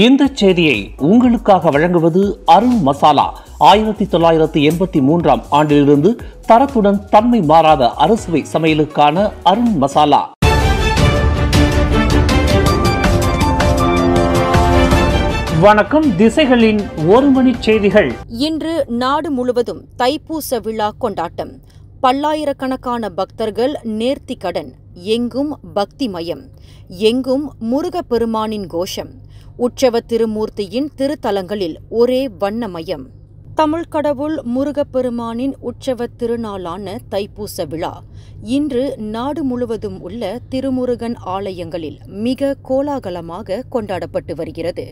இந்த செய்தியை உங்களுக்காக வழங்குவது அருண் மசாலா ஆயிரத்தி தொள்ளாயிரத்தி எண்பத்தி மூன்றாம் ஆண்டிலிருந்து தரத்துடன் தன்மை மாறாத அறுசுவை சமையலுக்கான அருண் மசாலா வணக்கம் திசைகளின் ஒரு மணி செய்திகள் இன்று நாடு முழுவதும் தைப்பூச விழா கொண்டாட்டம் பல்லாயிரக்கணக்கான பக்தர்கள் நேர்த்தி கடன் எங்கும் பக்தி மயம் எங்கும் முருகப்பெருமானின் கோஷம் உற்சவ திருமூர்த்தியின் திருத்தலங்களில் ஒரே வண்ணமயம் தமிழ் கடவுள் முருகப்பெருமானின் உற்சவ திருநாளான தைப்பூச விழா இன்று நாடு முழுவதும் உள்ள திருமுருகன் ஆலயங்களில் மிக கோலாகலமாக கொண்டாடப்பட்டு வருகிறது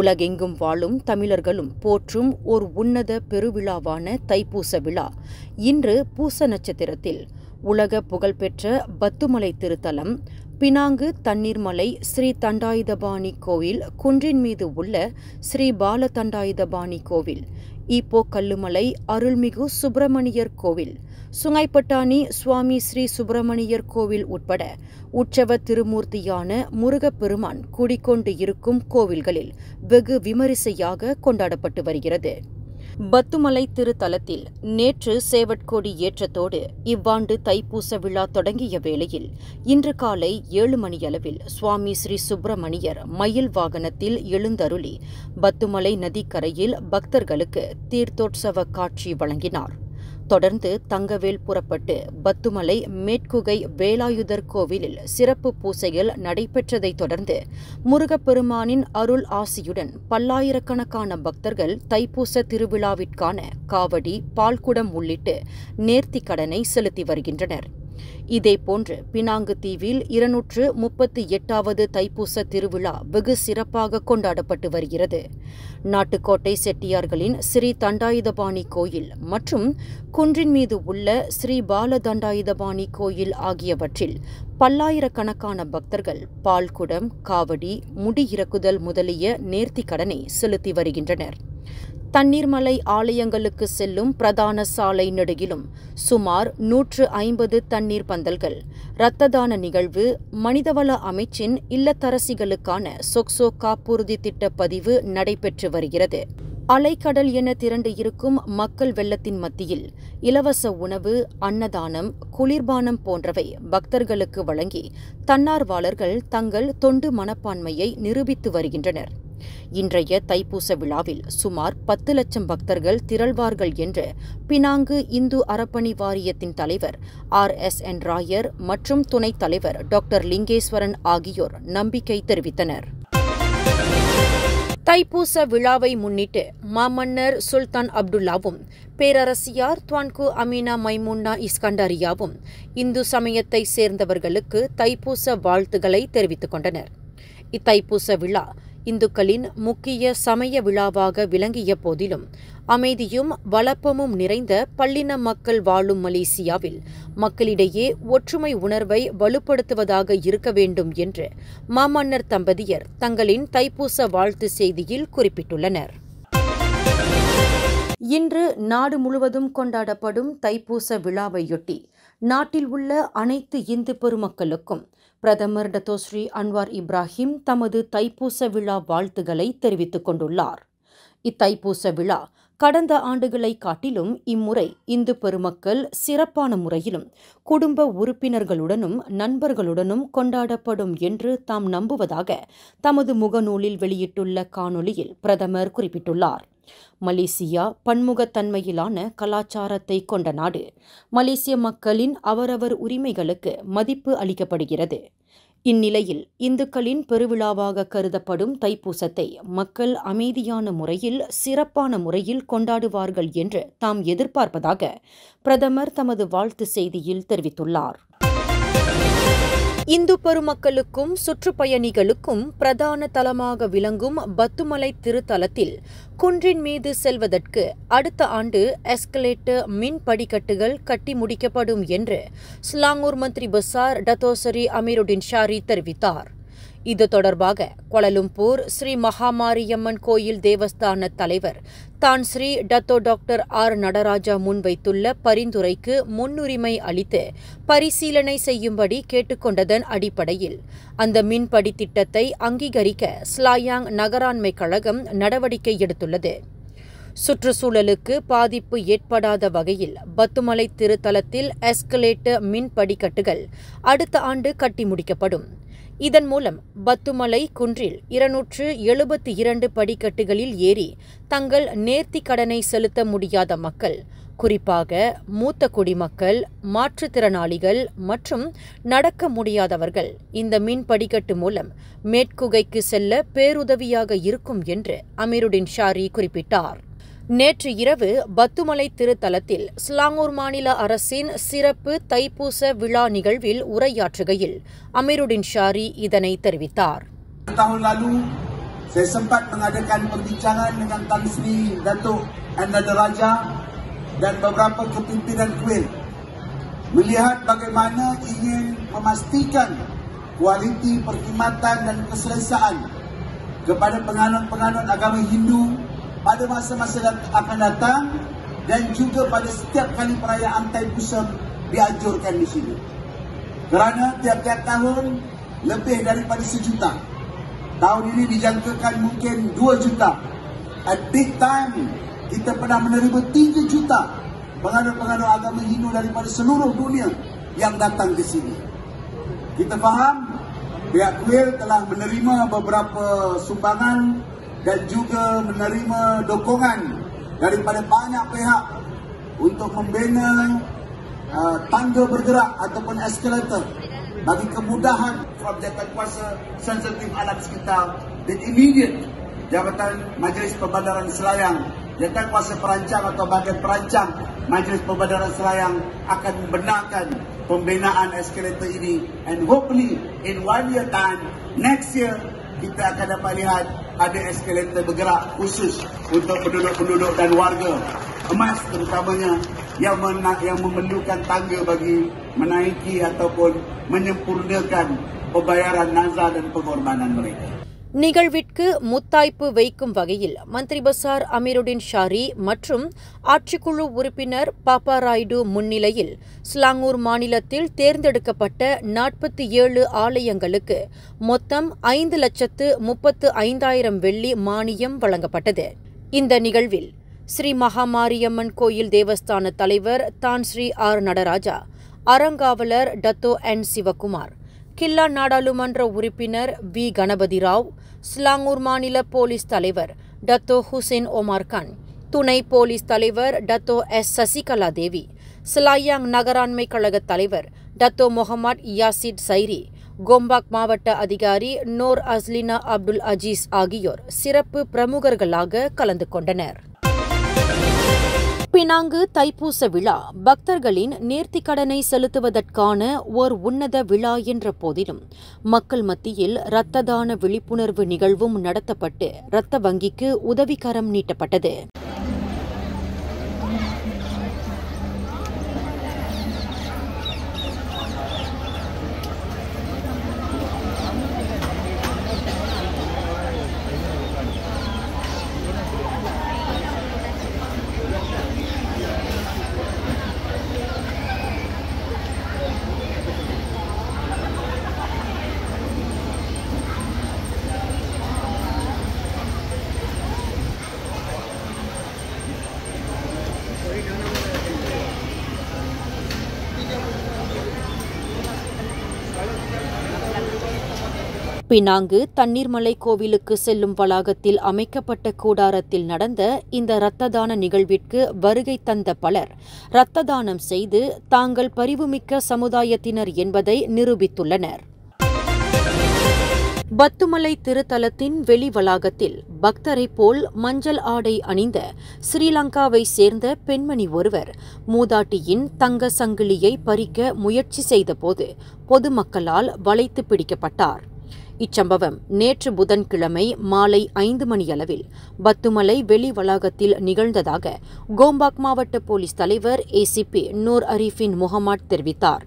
உலகெங்கும் வாழும் தமிழர்களும் போற்றும் ஓர் உன்னத பெருவிழாவான தைப்பூச விழா இன்று பூச நட்சத்திரத்தில் உலக புகழ்பெற்ற பத்துமலை திருத்தலம் பினாங்கு தண்ணீர்மலை ஸ்ரீ தண்டாயுதபாணி கோவில் குன்றின் மீது உள்ள ஸ்ரீ பால தண்டாயுதபாணி கோவில் ஈப்போ கல்லுமலை அருள்மிகு சுப்பிரமணியர் கோவில் சுங்கைப்பட்டாணி சுவாமி ஸ்ரீ சுப்பிரமணியர் கோவில் உட்பட உற்சவ திருமூர்த்தியான முருகப்பெருமான் குடிக்கொண்டு இருக்கும் கோவில்களில் வெகு விமரிசையாக கொண்டாடப்பட்டு வருகிறது பத்துமலை திருத்தலத்தில் நேற்று சேவட்கோடி ஏற்றத்தோடு இவ்வாண்டு தைப்பூச விழா தொடங்கிய வேளையில் இன்று காலை ஏழு மணியளவில் சுவாமி ஸ்ரீ சுப்பிரமணியர் மயில் வாகனத்தில் எழுந்தருளி பத்துமலை நதிக்கரையில் பக்தர்களுக்கு தீர்த்தோற்சவ காட்சி வழங்கினார் தொடர்ந்து தங்கவேல் புறப்பட்டு பத்துமலை மேற்குகை வேலாயுதர் கோவிலில் சிறப்பு பூசையில் நடைபெற்றதைத் தொடர்ந்து முருகப்பெருமானின் அருள் ஆசியுடன் பல்லாயிரக்கணக்கான பக்தர்கள் தைப்பூச திருவிழாவிற்கான காவடி பால்குடம் உள்ளிட்டு கடனை செலுத்தி வருகின்றனர் இதேபோன்று பினாங்கு தீவில் இருநூற்று முப்பத்தி எட்டாவது தைப்பூச திருவிழா வெகு சிறப்பாக கொண்டாடப்பட்டு வருகிறது நாட்டுக்கோட்டை செட்டியார்களின் ஸ்ரீ தண்டாயுதபாணி கோயில் மற்றும் குன்றின் மீது உள்ள ஸ்ரீ பால தண்டாயுதபாணி கோயில் ஆகியவற்றில் பல்லாயிரக்கணக்கான பக்தர்கள் பால்குடம் காவடி முடி இறக்குதல் முதலிய நேர்த்திக்கடனை செலுத்தி வருகின்றனர் தண்ணீர்மலை ஆலயங்களுக்கு செல்லும் பிரதான சாலை நெடுகிலும் சுமார் நூற்று ஐம்பது தண்ணீர் பந்தல்கள் இரத்த தான நிகழ்வு மனிதவள அமைச்சின் இல்லத்தரசிகளுக்கான சொக்சோ காப்புறுதி திட்ட பதிவு நடைபெற்று வருகிறது அலைக்கடல் என திரண்டு இருக்கும் மக்கள் வெள்ளத்தின் மத்தியில் இலவச உணவு அன்னதானம் குளிர்பானம் போன்றவை பக்தர்களுக்கு வழங்கி தன்னார்வலர்கள் தங்கள் தொண்டு மனப்பான்மையை நிரூபித்து வருகின்றனர் இன்றைய தைப்பூச விழாவில் சுமார் பத்து லட்சம் பக்தர்கள் திரள்வார்கள் என்று பினாங்கு இந்து அறப்பணி வாரியத்தின் தலைவர் ஆர் எஸ் என் ராயர் மற்றும் துணைத் தலைவர் டாக்டர் லிங்கேஸ்வரன் ஆகியோர் நம்பிக்கை தெரிவித்தனர் தைப்பூச விழாவை முன்னிட்டு மாமன்னர் சுல்தான் அப்துல்லாவும் பேரரசியார் துவான்கு அமீனா மைமுன்னா இஸ்கண்டாரியாவும் இந்து சமயத்தை சேர்ந்தவர்களுக்கு தைப்பூச வாழ்த்துக்களை தெரிவித்துக் கொண்டனர் இத்தைப்பூச விழா இந்துக்களின் முக்கிய சமய விழாவாக விளங்கிய போதிலும் அமைதியும் வளப்பமும் நிறைந்த பல்லின மக்கள் வாழும் மலேசியாவில் மக்களிடையே ஒற்றுமை உணர்வை வலுப்படுத்துவதாக இருக்க வேண்டும் என்று மாமன்னர் தம்பதியர் தங்களின் தைப்பூச வாழ்த்து செய்தியில் குறிப்பிட்டுள்ளனர் இன்று நாடு முழுவதும் கொண்டாடப்படும் தைப்பூச விழாவையொட்டி நாட்டில் உள்ள அனைத்து இந்து பெருமக்களுக்கும் பிரதமர் டத்தோஸ்ரீ அன்வார் இப்ராஹிம் தமது தைப்பூச விழா வாழ்த்துகளை தெரிவித்துக் கொண்டுள்ளார் இத்தைப்பூச விழா கடந்த ஆண்டுகளை காட்டிலும் இம்முறை இந்து பெருமக்கள் சிறப்பான முறையிலும் குடும்ப உறுப்பினர்களுடனும் நண்பர்களுடனும் கொண்டாடப்படும் என்று தாம் நம்புவதாக தமது முகநூலில் வெளியிட்டுள்ள காணொலியில் பிரதமர் குறிப்பிட்டுள்ளார் மலேசியா பன்முகத்தன்மையிலான கலாச்சாரத்தை கொண்ட நாடு மலேசிய மக்களின் அவரவர் உரிமைகளுக்கு மதிப்பு அளிக்கப்படுகிறது இந்நிலையில் இந்துக்களின் பெருவிழாவாக கருதப்படும் தைப்பூசத்தை மக்கள் அமைதியான முறையில் சிறப்பான முறையில் கொண்டாடுவார்கள் என்று தாம் எதிர்பார்ப்பதாக பிரதமர் தமது வாழ்த்து செய்தியில் தெரிவித்துள்ளார் இந்து பெருமக்களுக்கும் சுற்றுப்பயணிகளுக்கும் பிரதான தலமாக விளங்கும் பத்துமலை திருத்தலத்தில் குன்றின் மீது செல்வதற்கு அடுத்த ஆண்டு எஸ்கலேட்டர் மின் படிக்கட்டுகள் கட்டி முடிக்கப்படும் என்று ஸ்லாங்கூர் மந்திரி பசார் டத்தோசரி அமீருடின் ஷாரி தெரிவித்தார் இது தொடர்பாக கொலலும்பூர் ஸ்ரீ மகாமாரியம்மன் கோயில் தேவஸ்தான தலைவர் தான் Sri Dato doctor R Nadarajah முன்வைத்துள்ள பரிந்துரைக்கு முன்னுரிமை அளித்து பரிசீலனை செய்யும்படி கேட்டுக்கொண்டதன் அடிப்படையில் அந்த மின்படி திட்டத்தை அங்கீகரிக்க ஸ்லாயாங் நகராண்மை கழகம் நடவடிக்கை எடுத்துள்ளது சுற்றுச்சூழலுக்கு பாதிப்பு ஏற்படாத வகையில் பத்துமலை திருத்தலத்தில் எஸ்கலேட்டர் மின் படிக்கட்டுகள் அடுத்த ஆண்டு கட்டி முடிக்கப்படும் இதன் மூலம் பத்துமலை குன்றில் இருநூற்று எழுபத்தி இரண்டு படிக்கட்டுகளில் ஏறி தங்கள் நேர்த்தி கடனை செலுத்த முடியாத மக்கள் குறிப்பாக மூத்த குடிமக்கள் மாற்றுத்திறனாளிகள் மற்றும் நடக்க முடியாதவர்கள் இந்த மின் படிக்கட்டு மூலம் மேற்குகைக்கு செல்ல பேருதவியாக இருக்கும் என்று அமீருடின் ஷாரி குறிப்பிட்டார் நேற்று இரவு பத்துமலை திருத்தலத்தில் ஸ்லாங்கூர் மாநில அரசின் சிறப்பு தைப்பூச விழா நிகழ்வில் உரையாற்றுகையில் அமீருடின் ஷாரி இதனை தெரிவித்தார் Saya sempat mengadakan perbincangan dengan Tan Sri Datuk Andada Raja dan beberapa kepimpinan kuil melihat bagaimana ingin memastikan kualiti perkhidmatan dan keselesaan kepada penganut-penganut agama Hindu pada masa-masa yang akan datang dan juga pada setiap kali perayaan Taipusam dianjurkan di sini. Kerana tiap-tiap tahun lebih daripada sejuta. Tahun ini dijangkakan mungkin dua juta. At big time kita pernah menerima tiga juta penganut-penganut agama Hindu daripada seluruh dunia yang datang ke sini. Kita faham pihak kuil telah menerima beberapa sumbangan dan juga menerima dokongan daripada banyak pihak untuk membina uh, tangga bergerak ataupun eskalator bagi kemudahan perjalanan kuasa sensitif alat sekitar dan imediat, Jabatan Majlis Perbandaran Selayang jatuh kuasa perancang atau bahagian perancang Majlis Perbandaran Selayang akan membenarkan pembinaan eskalator ini and hopefully in one year time next year kita akan dapat lihat ada eskalator bergerak khusus untuk penduduk-penduduk dan warga emas terutamanya yang mena- yang memerlukan tangga bagi menaiki ataupun menyempurnakan pembayaran nazar dan pengorbanan mereka. நிகழ்விற்கு முத்தாய்ப்பு வைக்கும் வகையில் மந்திரி பசார் Amirudin Shari மற்றும் ஆட்சிக்குழு உறுப்பினர் பாப்பா ராய்டு முன்னிலையில் ஸ்லாங்கூர் மாநிலத்தில் தேர்ந்தெடுக்கப்பட்ட நாற்பத்தி ஏழு ஆலயங்களுக்கு மொத்தம் ஐந்து லட்சத்து முப்பத்து ஐந்தாயிரம் வெள்ளி மானியம் வழங்கப்பட்டது இந்த நிகழ்வில் ஸ்ரீ மகாமாரியம்மன் கோயில் தேவஸ்தான தலைவர் தான் ஸ்ரீ ஆர் நடராஜா அறங்காவலர் டத்தோ என் சிவகுமார் கில்லா நாடாளுமன்ற உறுப்பினர் வி கணபதி ராவ் ஸ்லாங்கூர் மாநில போலீஸ் தலைவர் டத்தோ ஹுசேன் ஒமார் கான் துணை போலீஸ் தலைவர் Dato S Sasikala Devi Selayang நகராண்மை கழக தலைவர் Dato Mohamed Yasid Sairi Gombak மாவட்ட அதிகாரி நோர் அஸ்லினா அப்துல் அஜீஸ் ஆகியோர் சிறப்பு பிரமுகர்களாக கலந்து கொண்டனர் பினாங்கு தைப்பூச விழா பக்தர்களின் நேர்த்திக்கடனை கடனை செலுத்துவதற்கான ஓர் உன்னத விழா என்ற போதிலும் மக்கள் மத்தியில் இரத்த தான விழிப்புணர்வு நிகழ்வும் நடத்தப்பட்டு இரத்த வங்கிக்கு உதவிக்கரம் நீட்டப்பட்டது பினாங்கு தண்ணீர்மலை கோவிலுக்கு செல்லும் வளாகத்தில் அமைக்கப்பட்ட கூடாரத்தில் நடந்த இந்த இரத்த தான நிகழ்விற்கு வருகை தந்த பலர் இரத்த தானம் செய்து தாங்கள் பரிவுமிக்க சமுதாயத்தினர் என்பதை நிரூபித்துள்ளனர் பத்துமலை திருத்தலத்தின் வெளி வளாகத்தில் பக்தரை போல் மஞ்சள் ஆடை அணிந்த ஸ்ரீலங்காவை சேர்ந்த பெண்மணி ஒருவர் மூதாட்டியின் தங்க சங்கிலியை பறிக்க முயற்சி செய்தபோது பொதுமக்களால் வளைத்து பிடிக்கப்பட்டார் இச்சம்பவம் நேற்று புதன்கிழமை மாலை ஐந்து மணியளவில் பத்துமலை வெளி வளாகத்தில் நிகழ்ந்ததாக கோம்பாக் மாவட்ட போலீஸ் தலைவர் ஏசிபி நூர் அரிஃபின் முகமாட் தெரிவித்தார்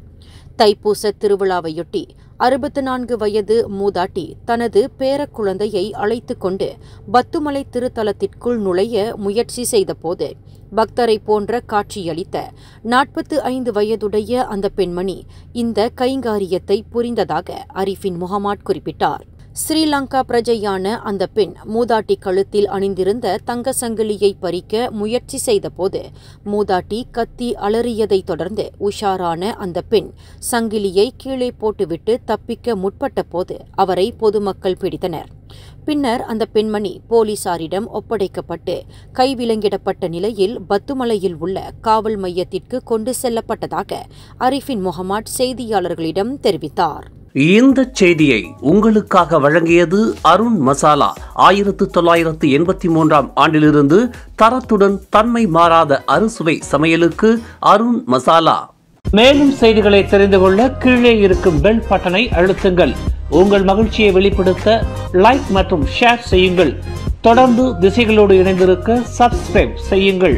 தைப்பூச திருவிழாவையொட்டி அறுபத்து நான்கு வயது மூதாட்டி தனது பேரக்குழந்தையை அழைத்து கொண்டு பத்துமலை திருத்தலத்திற்குள் நுழைய முயற்சி செய்தபோது பக்தரை போன்ற காட்சியளித்த நாற்பத்து ஐந்து வயதுடைய அந்த பெண்மணி இந்த கைங்காரியத்தை புரிந்ததாக அரிஃபின் முகமாட் குறிப்பிட்டார் ஸ்ரீலங்கா பிரஜையான அந்த பெண் மூதாட்டி கழுத்தில் அணிந்திருந்த தங்க சங்கிலியை பறிக்க முயற்சி செய்தபோது மூதாட்டி கத்தி அலறியதை தொடர்ந்து உஷாரான அந்த பெண் சங்கிலியை கீழே போட்டுவிட்டு தப்பிக்க முற்பட்டபோது அவரை பொதுமக்கள் பிடித்தனர் பின்னர் அந்த பெண்மணி போலீசாரிடம் ஒப்படைக்கப்பட்டு கைவிலங்கிடப்பட்ட நிலையில் பத்துமலையில் உள்ள காவல் மையத்திற்கு கொண்டு செல்லப்பட்டதாக அரிஃபின் முகமாட் செய்தியாளர்களிடம் தெரிவித்தார் இந்த செய்தியை உங்களுக்காக வழங்கியது அருண் மசாலா ஆயிரத்து தொள்ளாயிரத்து எண்பத்தி மூன்றாம் ஆண்டிலிருந்து தரத்துடன் தன்மை மாறாத அறுசுவை சமையலுக்கு அருண் மசாலா மேலும் செய்திகளை தெரிந்து கொள்ள கீழே இருக்கும் பெல் பட்டனை அழுத்துங்கள் உங்கள் மகிழ்ச்சியை வெளிப்படுத்த லைக் மற்றும் ஷேர் செய்யுங்கள் தொடர்ந்து திசைகளோடு இணைந்திருக்க சப்ஸ்கிரைப் செய்யுங்கள்